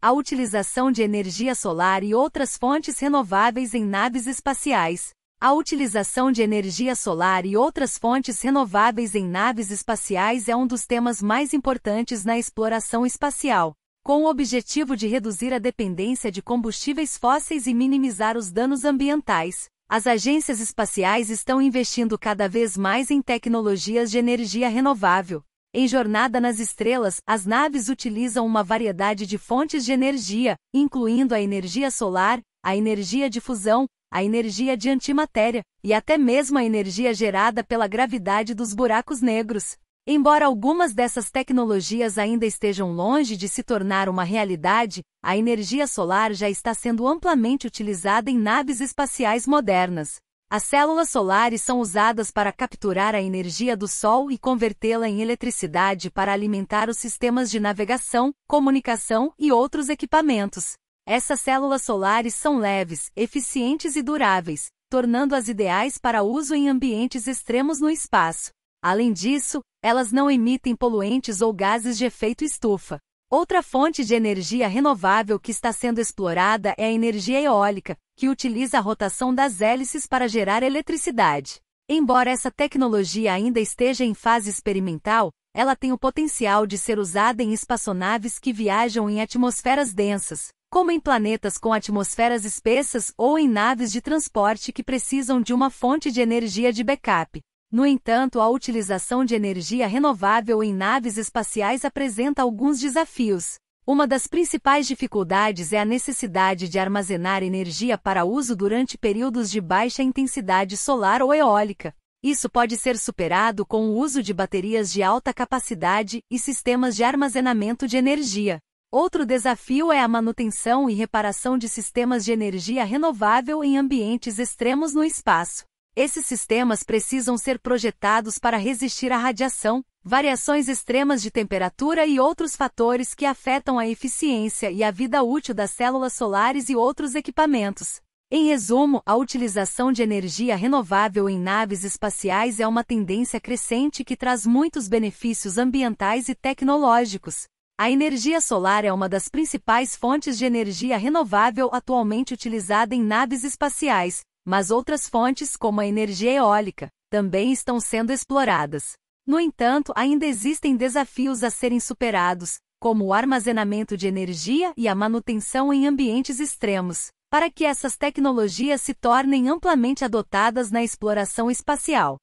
a utilização de energia solar e outras fontes renováveis em naves espaciais, a utilização de energia solar e outras fontes renováveis em naves espaciais é um dos temas mais importantes na exploração espacial, com o objetivo de reduzir a dependência de combustíveis fósseis e minimizar os danos ambientais. As agências espaciais estão investindo cada vez mais em tecnologias de energia renovável, em Jornada nas Estrelas, as naves utilizam uma variedade de fontes de energia, incluindo a energia solar, a energia de fusão, a energia de antimatéria e até mesmo a energia gerada pela gravidade dos buracos negros. Embora algumas dessas tecnologias ainda estejam longe de se tornar uma realidade, a energia solar já está sendo amplamente utilizada em naves espaciais modernas. As células solares são usadas para capturar a energia do Sol e convertê-la em eletricidade para alimentar os sistemas de navegação, comunicação e outros equipamentos. Essas células solares são leves, eficientes e duráveis, tornando-as ideais para uso em ambientes extremos no espaço. Além disso, elas não emitem poluentes ou gases de efeito estufa. Outra fonte de energia renovável que está sendo explorada é a energia eólica, que utiliza a rotação das hélices para gerar eletricidade. Embora essa tecnologia ainda esteja em fase experimental, ela tem o potencial de ser usada em espaçonaves que viajam em atmosferas densas, como em planetas com atmosferas espessas ou em naves de transporte que precisam de uma fonte de energia de backup. No entanto, a utilização de energia renovável em naves espaciais apresenta alguns desafios. Uma das principais dificuldades é a necessidade de armazenar energia para uso durante períodos de baixa intensidade solar ou eólica. Isso pode ser superado com o uso de baterias de alta capacidade e sistemas de armazenamento de energia. Outro desafio é a manutenção e reparação de sistemas de energia renovável em ambientes extremos no espaço. Esses sistemas precisam ser projetados para resistir à radiação, variações extremas de temperatura e outros fatores que afetam a eficiência e a vida útil das células solares e outros equipamentos. Em resumo, a utilização de energia renovável em naves espaciais é uma tendência crescente que traz muitos benefícios ambientais e tecnológicos. A energia solar é uma das principais fontes de energia renovável atualmente utilizada em naves espaciais, mas outras fontes, como a energia eólica, também estão sendo exploradas. No entanto, ainda existem desafios a serem superados, como o armazenamento de energia e a manutenção em ambientes extremos, para que essas tecnologias se tornem amplamente adotadas na exploração espacial.